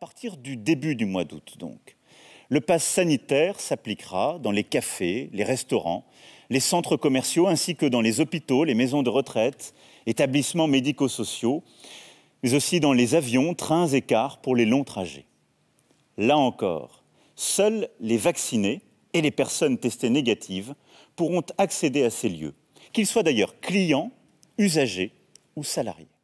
À partir du début du mois d'août, donc, le pass sanitaire s'appliquera dans les cafés, les restaurants, les centres commerciaux, ainsi que dans les hôpitaux, les maisons de retraite, établissements médico-sociaux, mais aussi dans les avions, trains et cars pour les longs trajets. Là encore, seuls les vaccinés et les personnes testées négatives pourront accéder à ces lieux, qu'ils soient d'ailleurs clients, usagers ou salariés.